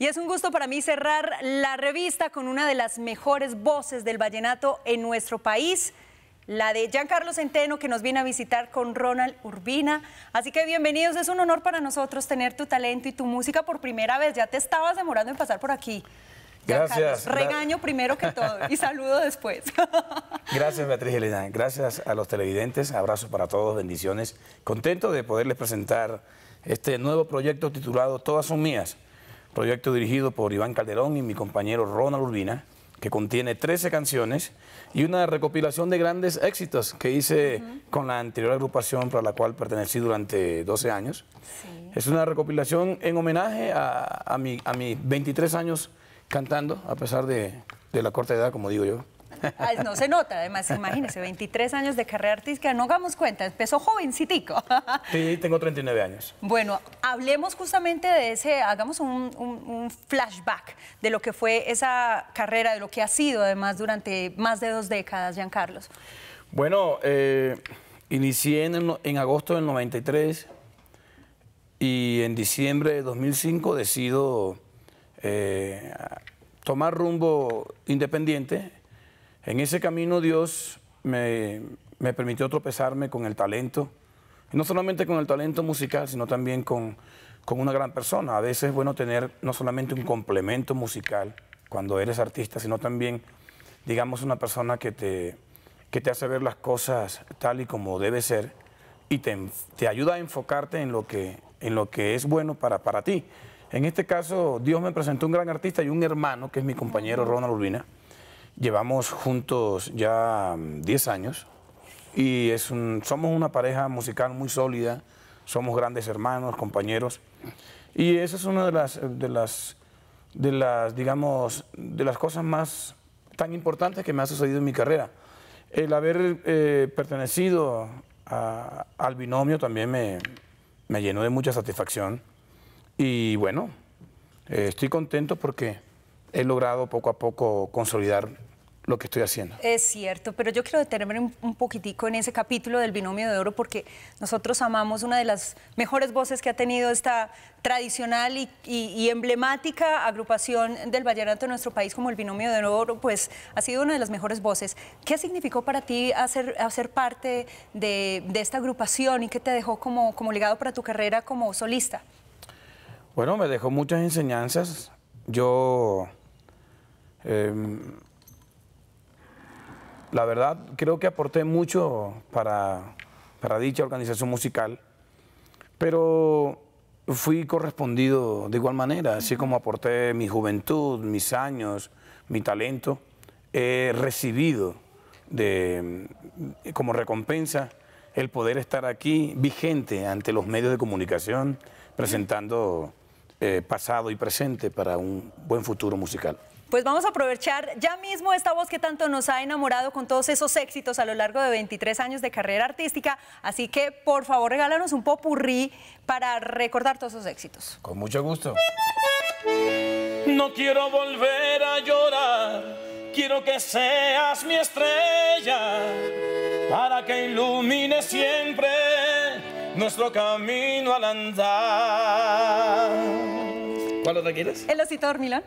Y es un gusto para mí cerrar la revista con una de las mejores voces del vallenato en nuestro país, la de Giancarlo Centeno, que nos viene a visitar con Ronald Urbina. Así que bienvenidos, es un honor para nosotros tener tu talento y tu música por primera vez. Ya te estabas demorando en pasar por aquí. Gracias. Regaño primero que todo y saludo después. Gracias, Beatriz Elena. Gracias a los televidentes. Abrazos para todos, bendiciones. Contento de poderles presentar este nuevo proyecto titulado Todas son mías proyecto dirigido por Iván Calderón y mi compañero Ronald Urbina, que contiene 13 canciones y una recopilación de grandes éxitos que hice con la anterior agrupación para la cual pertenecí durante 12 años. Es una recopilación en homenaje a, a, mis 23 años cantando, a pesar de, de la corta edad, como digo yo. No se nota, además, imagínese, 23 años de carrera artística, no hagamos cuenta, empezó jovencitico. Sí, tengo 39 años. Bueno, hablemos justamente de ese, hagamos un, flashback de lo que fue esa carrera, de lo que ha sido además durante más de dos décadas, Giancarlos. Bueno, eh, inicié en, agosto del 93 y en diciembre de 2005 decido eh, tomar rumbo independiente en ese camino Dios me, permitió tropezarme con el talento, no solamente con el talento musical, sino también con, con una gran persona. A veces es bueno tener no solamente un complemento musical cuando eres artista, sino también, digamos, una persona que te, te hace ver las cosas tal y como debe ser y te, te ayuda a enfocarte en lo que, en lo que es bueno para, para ti. En este caso, Dios me presentó un gran artista y un hermano, que es mi compañero Ronald Urbina, Llevamos juntos ya 10 mm, años y es somos una pareja musical muy sólida, somos grandes hermanos, compañeros y esa es una de las, de las, de las, digamos, de las cosas más tan importantes que me ha sucedido en mi carrera. El haber eh, pertenecido al binomio también me, me llenó de mucha satisfacción y bueno, eh, estoy contento porque he logrado poco a poco consolidar lo que estoy haciendo. Es cierto, pero yo quiero detenerme un, poquitico en ese capítulo del binomio de oro porque nosotros amamos una de las mejores voces que ha tenido esta tradicional y, emblemática agrupación del vallenato en nuestro país como el binomio de oro, pues ha sido una de las mejores voces. ¿Qué significó para ti hacer, hacer parte de, esta agrupación y qué te dejó como, como legado para tu carrera como solista? Bueno, me dejó muchas enseñanzas. Yo... Em, la verdad creo que aporté mucho para, dicha organización musical, pero fui correspondido de igual manera, así como aporté mi juventud, mis años, mi talento, he recibido como recompensa el poder estar aquí vigente ante los medios de comunicación, presentando eh, pasado y presente para un buen futuro musical. Pues vamos a aprovechar ya mismo esta voz que tanto nos ha enamorado con todos esos éxitos a lo largo de 23 años de carrera artística. Así que, por favor, regálanos un popurrí para recordar todos esos éxitos. Con mucho gusto. No quiero volver a llorar, quiero que seas mi estrella para que ilumine siempre nuestro camino al andar. ¿Cuál otra quieres? El osito dormilón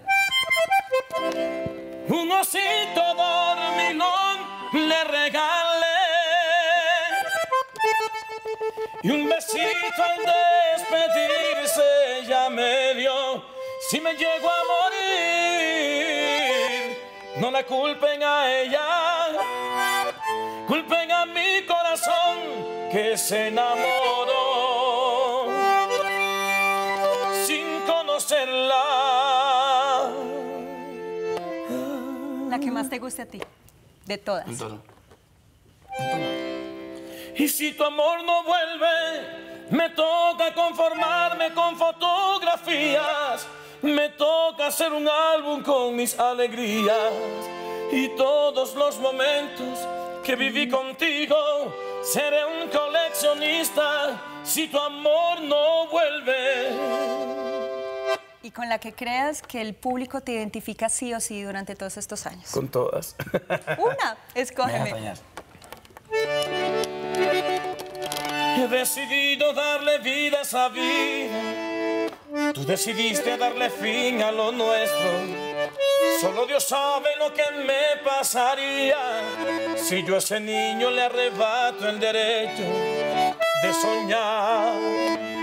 un osito dormilón le regalé y un besito al despedirse ya me dio. Si me llego a morir, no la culpen a ella, culpen a mi corazón que se enamoró. más te guste a ti? De todas. Y si tu amor no vuelve, me toca conformarme con fotografías. Me toca hacer un álbum con mis alegrías. Y todos los momentos que viví contigo, seré un coleccionista si tu amor no vuelve con la que creas que el público te identifica sí o sí durante todos estos años. Con todas. Una, escógeme. He decidido darle vida a esa vida. Tú decidiste darle fin a lo nuestro. Solo Dios sabe lo que me pasaría si yo a ese niño le arrebato el derecho de soñar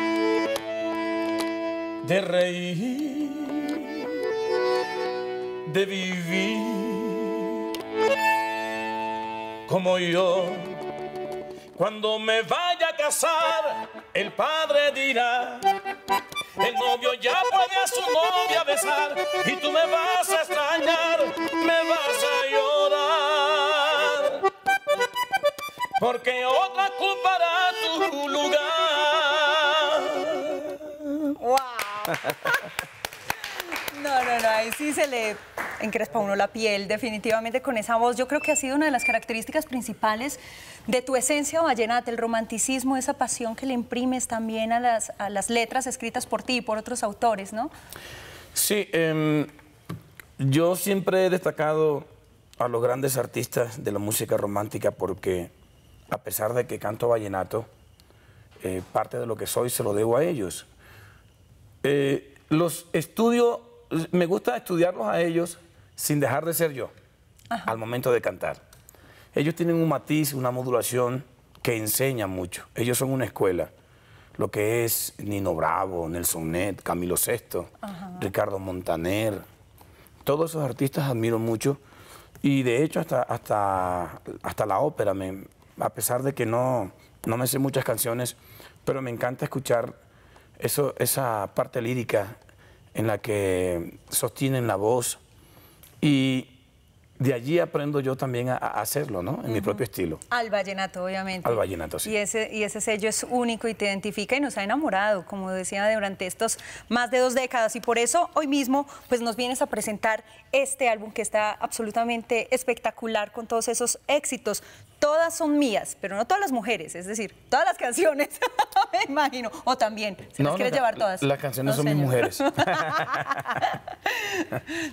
de reír, de vivir como yo. Cuando me vaya a casar, el padre dirá, el novio ya puede a su novia besar y tú me vas a extrañar, me vas a llorar, porque otra ocupará tu lugar. No, no, no, ahí sí se le encrespa uno la piel, definitivamente con esa voz. Yo creo que ha sido una de las características principales de tu esencia vallenata, el romanticismo, esa pasión que le imprimes también a las, letras escritas por ti y por otros autores, ¿no? Sí, em, yo siempre he destacado a los grandes artistas de la música romántica porque a pesar de que canto vallenato, eh, parte de lo que soy se lo debo a ellos. Eh, los estudio, me gusta estudiarlos a ellos sin dejar de ser yo al momento de cantar. Ellos tienen un matiz, una modulación que enseña mucho. Ellos son una escuela. Lo que es Nino Bravo, Nelson Nett, Camilo VI, Ricardo Montaner. Todos esos artistas admiro mucho. Y de hecho hasta, hasta, hasta la ópera, a pesar de que no, no me sé muchas canciones, pero me encanta escuchar eso, esa parte lírica en la que sostienen la voz y de allí aprendo yo también a, hacerlo, ¿no? En mi propio estilo. Al vallenato, obviamente. Al vallenato, sí. Y ese, y ese sello es único y te identifica y nos ha enamorado, como decía, durante estos más de dos décadas. Y por eso hoy mismo, pues nos vienes a presentar este álbum que está absolutamente espectacular con todos esos éxitos. Todas son mías, pero no todas las mujeres, es decir, todas las canciones, me imagino. O también, si no, quieres llevar todas. Las canciones son mis mujeres.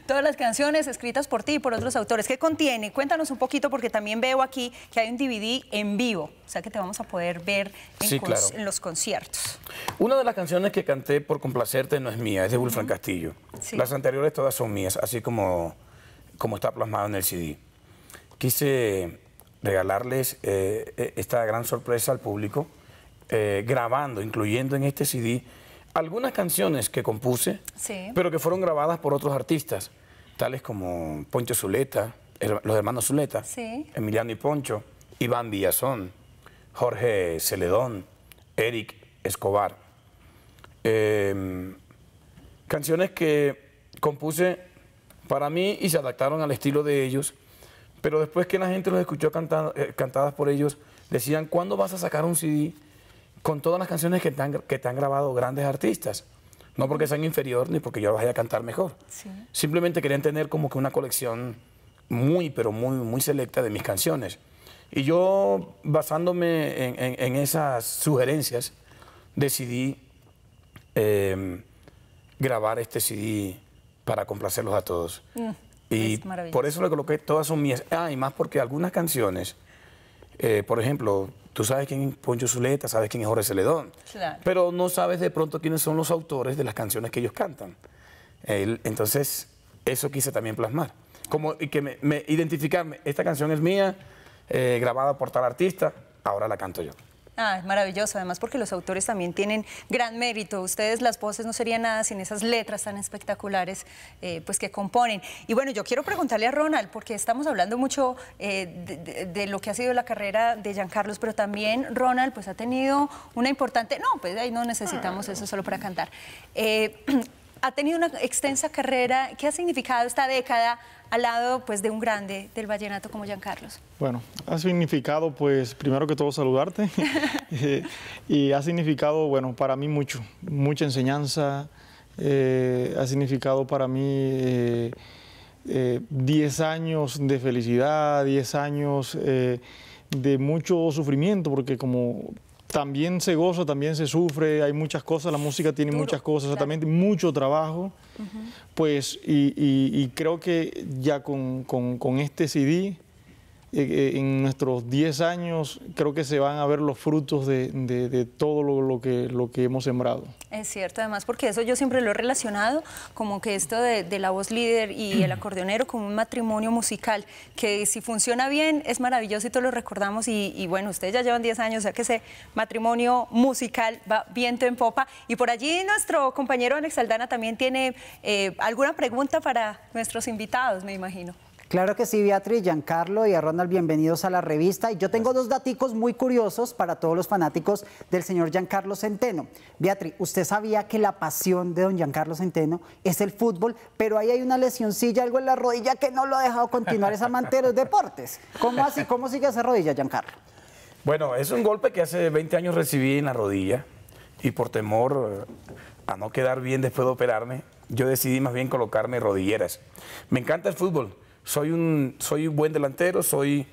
todas las canciones escritas por ti y por otros autores es que contiene. Cuéntanos un poquito porque también veo aquí que hay un DVD en vivo, o sea que te vamos a poder ver en, los conciertos. Una de las canciones que canté por complacerte no es mía, es de Wolfgang Castillo. Las anteriores todas son mías, así como, como está plasmado en el CD. Quise regalarles eh, eh, esta gran sorpresa al público, eh, grabando, incluyendo en este CD algunas canciones que compuse, pero que fueron grabadas por otros artistas tales como Poncho Zuleta, los hermanos Zuleta, Emiliano y Poncho, Iván Villazón, Jorge Celedón, Eric Escobar. Em, canciones que compuse para mí y se adaptaron al estilo de ellos, pero después que la gente los escuchó eh, cantadas por ellos, decían, ¿cuándo vas a sacar un CD con todas las canciones que que te han grabado grandes artistas? No porque sean inferior ni porque yo vaya a cantar mejor. Simplemente querían tener como que una colección muy, pero muy, muy selecta de mis canciones. Y yo, basándome en, esas sugerencias, decidí em, grabar este CD para complacerlos a todos. Mm, y por eso lo coloqué, todas son mías. Ah, y más porque algunas canciones, eh, por ejemplo, Tú sabes quién es Poncho Zuleta, sabes quién es Jorge Celedón. Pero no sabes de pronto quiénes son los autores de las canciones que ellos cantan. entonces, eso quise también plasmar. Como y que me, identificarme, esta canción es mía, eh, grabada por tal artista, ahora la canto yo. Ah, es maravilloso, además porque los autores también tienen gran mérito. Ustedes, las voces, no serían nada sin esas letras tan espectaculares eh, pues que componen. Y bueno, yo quiero preguntarle a Ronald, porque estamos hablando mucho eh, de, lo que ha sido la carrera de Carlos, pero también Ronald pues ha tenido una importante... No, pues ahí no necesitamos eso solo para cantar. Eh, ha tenido una extensa carrera. ¿Qué ha significado esta década al lado pues, de un grande del vallenato como Carlos. Bueno, ha significado, pues, primero que todo saludarte y ha significado, bueno, para mí mucho, mucha enseñanza, eh, ha significado para mí 10 eh, eh, años de felicidad, 10 años de mucho sufrimiento, porque como también se goza, también se sufre, hay muchas cosas, la música tiene muchas cosas, exactamente, mucho trabajo, pues, y, creo que ya con, con este CD eh, eh, en nuestros 10 años creo que se van a ver los frutos de, todo lo, que, lo que hemos sembrado. Es cierto, además, porque eso yo siempre lo he relacionado como que esto de, la voz líder y el acordeonero como un matrimonio musical, que si funciona bien es maravilloso y todos lo recordamos y, bueno, ustedes ya llevan 10 años, o sea que ese matrimonio musical va viento en popa. Y por allí nuestro compañero Alex Aldana también tiene eh, alguna pregunta para nuestros invitados, me imagino. Claro que sí, Beatriz, Giancarlo y a Ronald, bienvenidos a la revista. Y yo tengo dos daticos muy curiosos para todos los fanáticos del señor Giancarlo Centeno. Beatriz, usted sabía que la pasión de don Giancarlo Centeno es el fútbol, pero ahí hay una lesioncilla, algo en la rodilla que no lo ha dejado continuar, esa mantera de deportes. ¿Cómo así? ¿Cómo sigue esa rodilla, Giancarlo? Bueno, es un golpe que hace 20 años recibí en la rodilla y por temor a no quedar bien después de operarme, yo decidí más bien colocarme rodilleras. Me encanta el fútbol soy un, soy un buen delantero, soy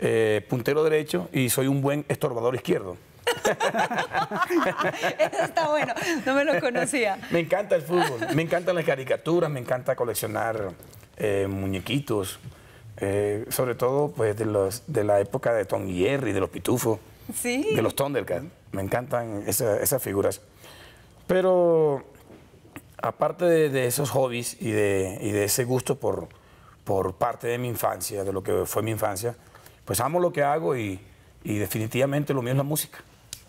eh, puntero derecho y soy un buen estorbador izquierdo. Eso está bueno, no me lo conocía. me encanta el fútbol, me encantan las caricaturas, me encanta coleccionar eh, muñequitos, eh, sobre todo pues de, la época de Tom Jerry, de los Pitufos, ¿Sí? de los Thundercats. Me encantan esas figuras. Pero aparte de, esos hobbies y y de ese gusto por, por parte de mi infancia, de lo que fue mi infancia, pues amo lo que hago y, definitivamente lo mío es la música.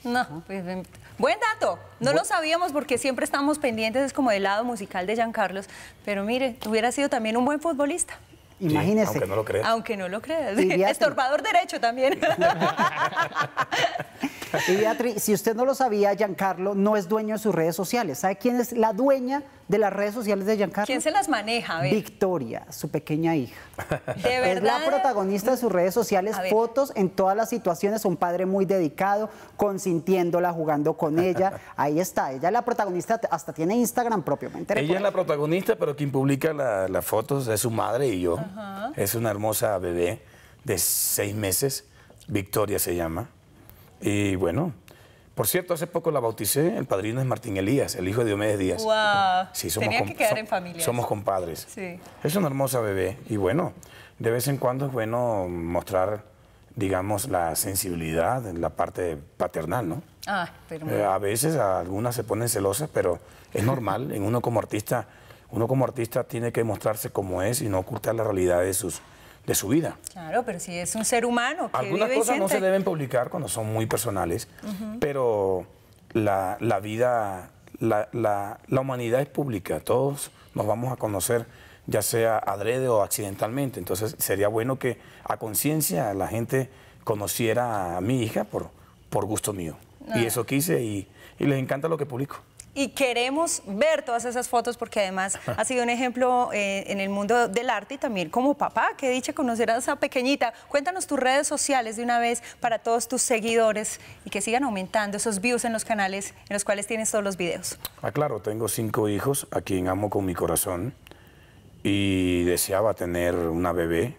No, pues, em, buen dato. No lo sabíamos porque siempre estamos pendientes, es como del lado musical de Giancarlo, Pero mire, hubiera sido también un buen futbolista. Imagínese. aunque no lo creas. Aunque no lo creas. Estorbador derecho también. y si usted no lo sabía, Giancarlo no es dueño de sus redes sociales. ¿Sabe quién es la dueña de las redes sociales de Giancarlo. ¿Quién se las maneja? Victoria, su pequeña hija. ¿De verdad? Es la protagonista de sus redes sociales, fotos en todas las situaciones, un padre muy dedicado, consintiéndola, jugando con ella. Ahí está, ella es la protagonista, hasta tiene Instagram propiamente. Ella es la protagonista, pero quien publica las fotos es su madre y yo. Es una hermosa bebé de seis meses, Victoria se llama. Y bueno, por cierto, hace poco la bauticé, el padrino es Martín Elías, el hijo de Diomedes Díaz. Sí, somos Tenía que quedar en familia. Somos compadres. Sí. Es una hermosa bebé. Y bueno, de vez en cuando es bueno mostrar, digamos, la sensibilidad en la parte paternal, ¿no? Ah, pero... Eh, a veces algunas se ponen celosas, pero es normal. en uno como artista, uno como artista tiene que mostrarse como es y no ocultar la realidad de sus de su vida. Claro, pero si es un ser humano. Que Algunas cosas no se deben publicar cuando son muy personales, pero la, vida, la, humanidad es pública, todos nos vamos a conocer ya sea adrede o accidentalmente, entonces sería bueno que a conciencia la gente conociera a mi hija por, por gusto mío. Y ah. eso quise y, y les encanta lo que publico y queremos ver todas esas fotos porque además ha sido un ejemplo eh, en el mundo del arte y también como papá, que dicha conocer a esa pequeñita. Cuéntanos tus redes sociales de una vez para todos tus seguidores y que sigan aumentando esos views en los canales en los cuales tienes todos los videos. Ah, tengo cinco hijos a quien amo con mi corazón y deseaba tener una bebé,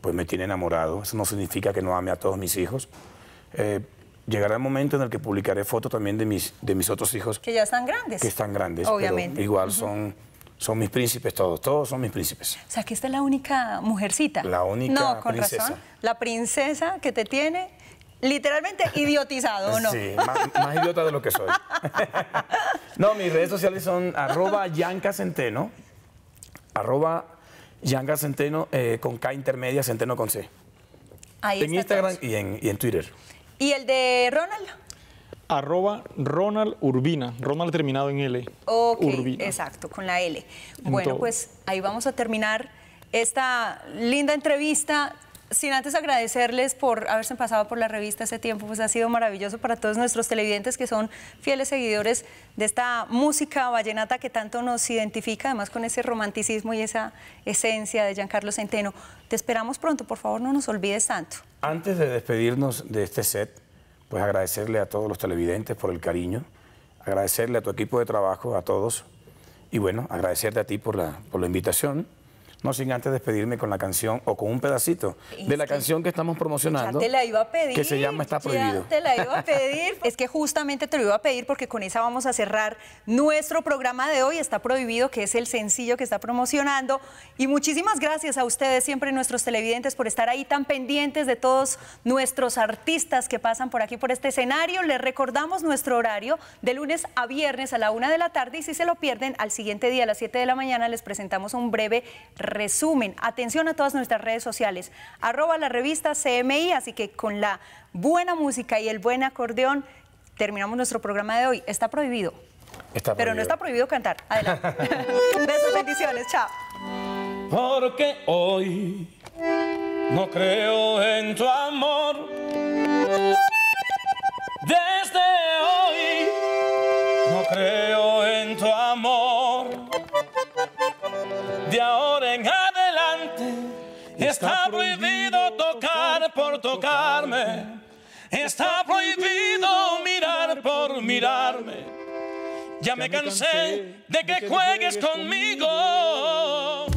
pues me tiene enamorado. Eso no significa que no ame a todos mis hijos. Eh, llegará el momento en el que publicaré fotos también de mis, de mis otros hijos. Que ya están grandes. Que están grandes. Obviamente. igual son... Son mis príncipes todos, todos son mis príncipes. O sea, que esta es la única mujercita. La única No, con razón. La princesa que te tiene literalmente idiotizado, ¿o no? Sí, más, idiota de lo que soy. no, mis redes sociales son arroba Yanka Centeno, arroba Yanka eh, con K intermedia, Centeno con C. Ahí en Instagram y en Twitter. ¿Y el de Ronald? arroba Ronald Urbina, Ronald terminado en L. Ok, Urbina. exacto, con la L. Bueno, pues ahí vamos a terminar esta linda entrevista sin antes agradecerles por haberse pasado por la revista ese tiempo, pues ha sido maravilloso para todos nuestros televidentes que son fieles seguidores de esta música vallenata que tanto nos identifica, además con ese romanticismo y esa esencia de Giancarlo Centeno. Te esperamos pronto, por favor, no nos olvides tanto. Antes de despedirnos de este set, pues agradecerle a todos los televidentes por el cariño, agradecerle a tu equipo de trabajo, a todos, y bueno, agradecerte a ti por por la invitación no sin antes despedirme con la canción o con un pedacito de la canción que estamos promocionando. te la iba a pedir. Que se llama Está Prohibido. es que justamente te lo iba a pedir porque con esa vamos a cerrar nuestro programa de hoy. Está Prohibido, que es el sencillo que está promocionando. Y muchísimas gracias a ustedes, siempre nuestros televidentes, por estar ahí tan pendientes de todos nuestros artistas que pasan por aquí, por este escenario. Les recordamos nuestro horario de lunes a viernes a la una de la tarde y si se lo pierden, al siguiente día a las siete de la mañana les presentamos un breve resumen. Atención a todas nuestras redes sociales, arroba la revista CMI, así que con la buena música y el buen acordeón terminamos nuestro programa de hoy. Está prohibido. Pero no está prohibido cantar. Adelante. Besos, bendiciones, chao. Porque hoy no creo en tu amor. de ahora en adelante está prohibido tocar por tocarme, está prohibido mirar por mirarme. Ya me cansé de que juegues conmigo.